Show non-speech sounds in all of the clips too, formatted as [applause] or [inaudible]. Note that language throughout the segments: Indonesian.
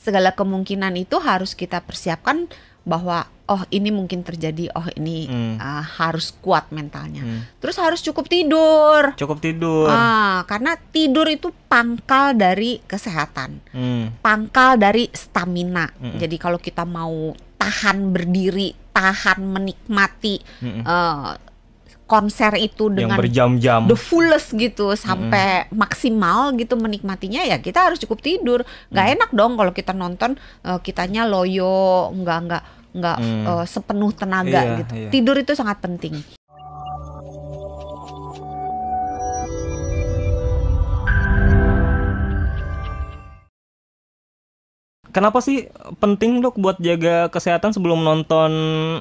segala kemungkinan itu harus kita persiapkan bahwa oh ini mungkin terjadi oh ini hmm. uh, harus kuat mentalnya hmm. terus harus cukup tidur cukup tidur uh, karena tidur itu pangkal dari kesehatan hmm. pangkal dari stamina hmm. jadi kalau kita mau tahan berdiri tahan menikmati hmm. uh, konser itu dengan yang berjam-jam the fullest gitu sampai mm -hmm. maksimal gitu menikmatinya ya kita harus cukup tidur nggak mm. enak dong kalau kita nonton uh, kitanya loyo nggak nggak nggak mm. uh, sepenuh tenaga yeah, gitu yeah. tidur itu sangat penting Kenapa sih penting dok buat jaga kesehatan sebelum nonton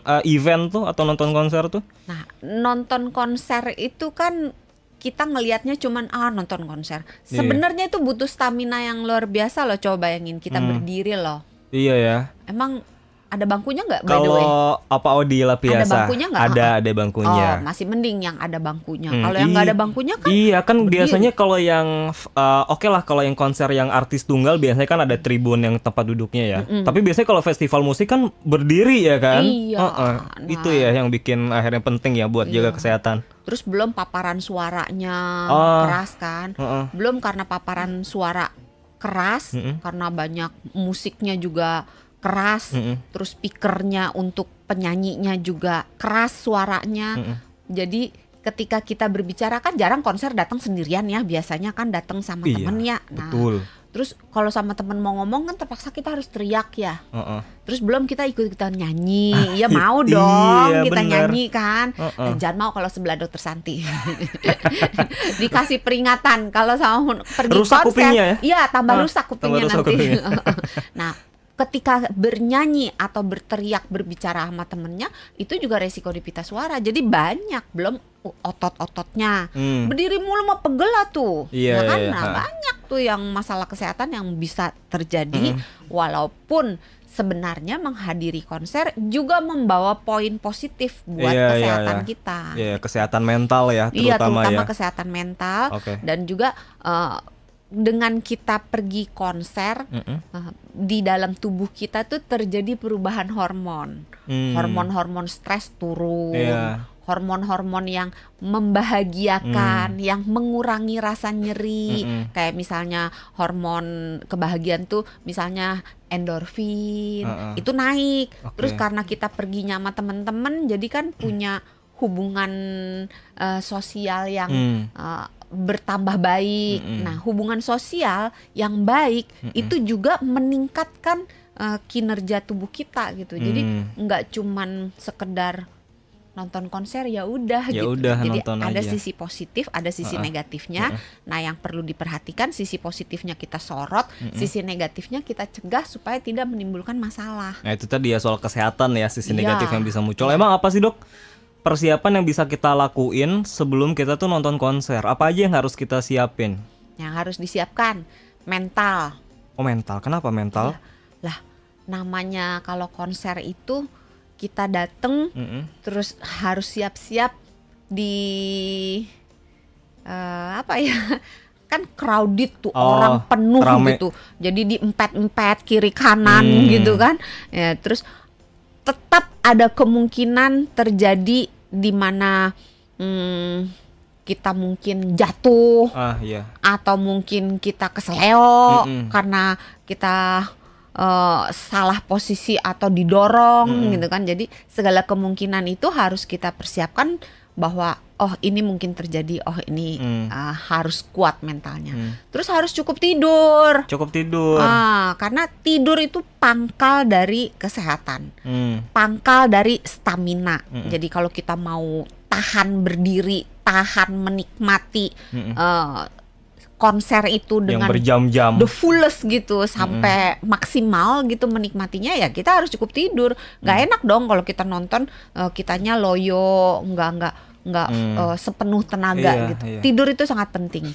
uh, event tuh atau nonton konser tuh? Nah, nonton konser itu kan kita ngelihatnya cuman ah nonton konser. Yeah. Sebenarnya itu butuh stamina yang luar biasa loh. Coba bayangin kita hmm. berdiri loh. Iya ya. Emang ada bangkunya nggak kalau apa oh di biasa. ada bangkunya nggak ada ada bangkunya oh, masih mending yang ada bangkunya hmm, kalau yang nggak ada bangkunya kan iya kan berdiri. biasanya kalau yang uh, oke okay lah kalau yang konser yang artis tunggal biasanya kan ada tribun yang tempat duduknya ya mm -mm. tapi biasanya kalau festival musik kan berdiri ya kan iya uh -uh. Nah. itu ya yang bikin akhirnya penting ya buat iya. jaga kesehatan terus belum paparan suaranya oh. keras kan uh -uh. belum karena paparan suara keras mm -mm. karena banyak musiknya juga keras, mm -hmm. terus speakernya untuk penyanyinya juga keras suaranya. Mm -hmm. Jadi ketika kita berbicara kan jarang konser datang sendirian ya, biasanya kan datang sama iya, temen ya. Nah, betul. Terus kalau sama temen mau ngomong kan terpaksa kita harus teriak ya. Uh -uh. Terus belum kita ikut kita nyanyi, ah, ya [laughs] mau dong iya, kita bener. nyanyi kan. Uh -uh. jangan mau kalau sebelah dokter Santi [laughs] dikasih peringatan kalau sama pergi rusak konser, kupingnya ya? Iya tambah uh, rusak kupingnya tambah rusak nanti. Kupingnya. [laughs] nah ketika bernyanyi atau berteriak berbicara sama temennya itu juga resiko di pita suara jadi banyak belum otot-ototnya hmm. berdiri mulu mau pegel lah tuh yeah, ya kan yeah, nah, yeah. banyak tuh yang masalah kesehatan yang bisa terjadi hmm. walaupun sebenarnya menghadiri konser juga membawa poin positif buat yeah, iya, kesehatan yeah, yeah. kita iya kesehatan mental ya iya, terutama, iya, terutama ya. kesehatan mental okay. dan juga uh, dengan kita pergi konser mm -hmm. di dalam tubuh kita tuh terjadi perubahan hormon mm. hormon-hormon stres turun yeah. hormon-hormon yang membahagiakan mm. yang mengurangi rasa nyeri mm -hmm. kayak misalnya hormon kebahagiaan tuh misalnya endorfin uh -uh. itu naik okay. terus karena kita pergi sama temen-temen jadi kan punya mm hubungan uh, sosial yang hmm. uh, bertambah baik. Hmm. Nah, hubungan sosial yang baik hmm. itu juga meningkatkan uh, kinerja tubuh kita gitu. Hmm. Jadi nggak cuman sekedar nonton konser ya udah ya gitu. Udah, Jadi ada aja. sisi positif, ada sisi uh, negatifnya. Uh, Nah, yang perlu diperhatikan sisi positifnya kita sorot, uh, uh. sisi negatifnya kita cegah supaya tidak menimbulkan masalah. Nah, itu tadi ya soal kesehatan ya sisi yeah. negatif yang bisa muncul. Iya. Emang apa sih, Dok? persiapan yang bisa kita lakuin sebelum kita tuh nonton konser? Apa aja yang harus kita siapin? Yang harus disiapkan mental. Oh mental, kenapa mental? Ya, lah namanya kalau konser itu kita dateng, mm -hmm. terus harus siap-siap di uh, apa ya? [laughs] kan crowded tuh oh, orang penuh rame. gitu jadi di empat empat kiri kanan hmm. gitu kan ya terus tetap ada kemungkinan terjadi di mana hmm, kita mungkin jatuh ah, iya. atau mungkin kita keseleo mm -mm. karena kita uh, salah posisi atau didorong mm gitu kan jadi segala kemungkinan itu harus kita persiapkan bahwa oh ini mungkin terjadi, oh ini hmm. uh, harus kuat mentalnya. Hmm. Terus harus cukup tidur. Cukup tidur. Uh, karena tidur itu pangkal dari kesehatan, hmm. pangkal dari stamina. Hmm. Jadi kalau kita mau tahan berdiri, tahan menikmati hmm. uh, konser itu dengan yang berjam-jam the fullest gitu hmm. sampai -hmm. maksimal gitu menikmatinya ya kita harus cukup tidur Gak mm. enak dong kalau kita nonton uh, kitanya loyo enggak-enggak nggak hmm. uh, sepenuh tenaga iya, gitu. Iya. Tidur itu sangat penting.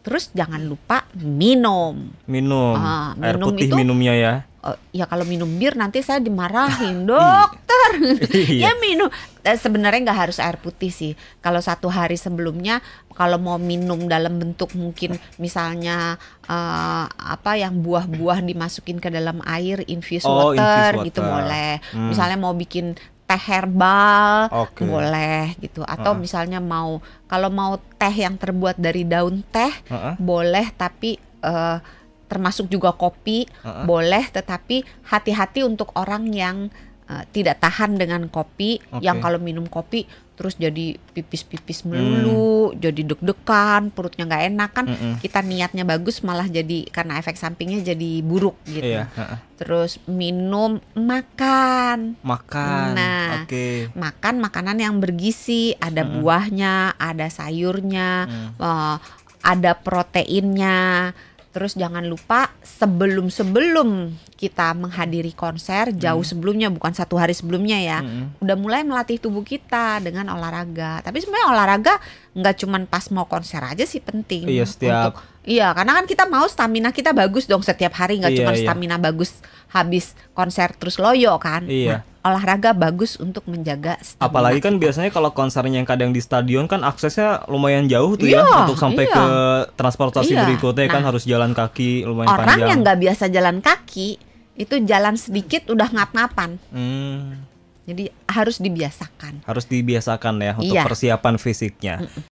Terus jangan lupa minum. Minum. Uh, minum Air putih itu, minumnya ya. Uh, ya kalau minum bir nanti saya dimarahin [laughs] dokter. Iya. ya minum. Eh, Sebenarnya nggak harus air putih sih. Kalau satu hari sebelumnya, kalau mau minum dalam bentuk mungkin misalnya uh, apa yang buah-buah dimasukin ke dalam air infused oh, water, infused water gitu boleh. Hmm. Misalnya mau bikin teh herbal okay. boleh gitu atau uh -uh. misalnya mau kalau mau teh yang terbuat dari daun teh uh -uh. boleh tapi uh, termasuk juga kopi uh -uh. boleh tetapi hati-hati untuk orang yang Eh, tidak tahan dengan kopi okay. yang kalau minum kopi terus jadi pipis-pipis hmm. melulu, hmm. jadi deg-degan, perutnya nggak enak kan. Mm -mm. Kita niatnya bagus malah jadi karena efek sampingnya jadi buruk gitu. Iya. Terus minum, makan. Makan. Nah, okay. makan makanan yang bergizi, ada mm -mm. buahnya, ada sayurnya, mm. uh, ada proteinnya. Terus jangan lupa sebelum-sebelum kita menghadiri konser hmm. jauh hmm. sebelumnya bukan satu hari sebelumnya ya hmm. udah mulai melatih tubuh kita dengan olahraga tapi sebenarnya olahraga nggak cuma pas mau konser aja sih penting iya setiap untuk, iya karena kan kita mau stamina kita bagus dong setiap hari nggak iya, cuma iya. stamina bagus habis konser terus loyo kan iya. nah, olahraga bagus untuk menjaga stamina apalagi kan kita. biasanya kalau konsernya yang kadang di stadion kan aksesnya lumayan jauh tuh ya iya, ya untuk sampai iya. ke transportasi iya. berikutnya kan nah, kan harus jalan kaki lumayan orang panjang orang yang nggak biasa jalan kaki itu jalan sedikit udah ngap-ngapan. Hmm. Jadi harus dibiasakan. Harus dibiasakan ya untuk iya. persiapan fisiknya. Mm -mm.